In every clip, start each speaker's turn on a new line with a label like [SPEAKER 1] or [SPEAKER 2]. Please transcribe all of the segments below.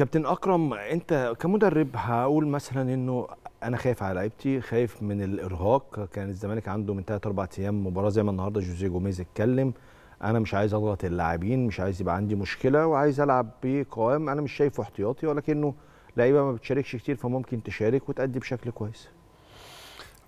[SPEAKER 1] كابتن اكرم انت كمدرب هقول مثلا انه انا خايف على لعيبتي خايف من الارهاق كان الزمالك عنده من 3 4 ايام مباراه زي ما النهارده جوزيه جوميز اتكلم انا مش عايز اضغط اللاعبين مش عايز يبقى عندي مشكله وعايز العب بقوام انا مش شايفه احتياطي ولكنه لعيبه ما بتشاركش كتير فممكن تشارك وتأدي بشكل كويس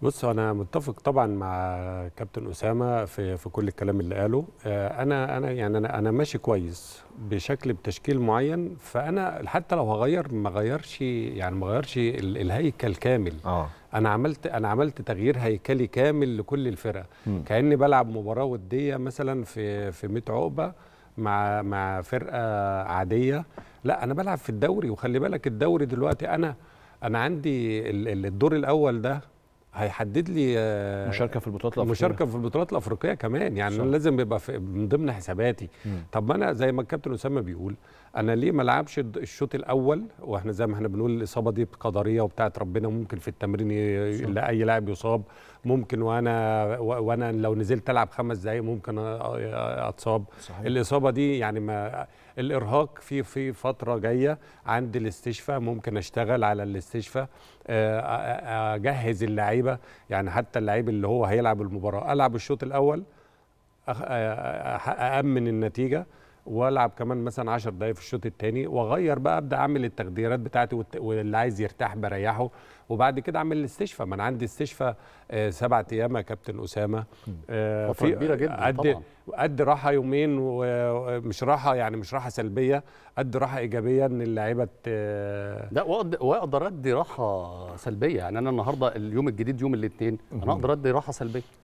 [SPEAKER 2] بص انا متفق طبعا مع كابتن اسامه في في كل الكلام اللي قاله آه، انا انا يعني انا انا ماشي كويس بشكل بتشكيل معين فانا حتى لو هغير ما غيرش يعني ما غيرش الهيكل كامل اه انا عملت انا عملت تغيير هيكلي كامل لكل الفرقه كاني بلعب مباراه وديه مثلا في في 100 عقبه مع مع فرقه عاديه لا انا بلعب في الدوري وخلي بالك الدوري دلوقتي انا انا عندي الدور الاول ده هيحدد لي آه، مشاركه في البطولات الافريقيه مشاركه في البطولات الافريقيه كمان يعني صح. لازم يبقى من ضمن حساباتي مم. طب ما انا زي ما الكابتن اسامه بيقول انا ليه ما العبش الشوط الاول واحنا زي ما احنا بنقول الاصابه دي قدريه وبتاعه ربنا ممكن في التمرين اي لاعب يصاب ممكن وانا وانا لو نزلت العب خمس دقائق ممكن اتصاب صحيح. الاصابه دي يعني ما الارهاق في في فتره جايه عند الاستشفاء ممكن اشتغل على الاستشفاء آه، اجهز اللعيبه اللعيبه يعني حتى اللعيب اللي هو هيلعب المباراه العب الشوط الاول أأمن النتيجة والعب كمان مثلا 10 دقايق في الشوط الثاني واغير بقى ابدا اعمل التخديرات بتاعتي واللي عايز يرتاح بريحه وبعد كده اعمل الاستشفاء ما انا عندي استشفاء آه، سبعة ايام يا كابتن اسامه آه، في كبيره جدا قد طبعا قد راحه يومين ومش راحه يعني مش راحه سلبيه قد راحه ايجابيه ان اللعيبه لا واقدر ادي راحه سلبيه يعني انا النهارده اليوم الجديد يوم الاثنين انا اقدر ادي راحه سلبيه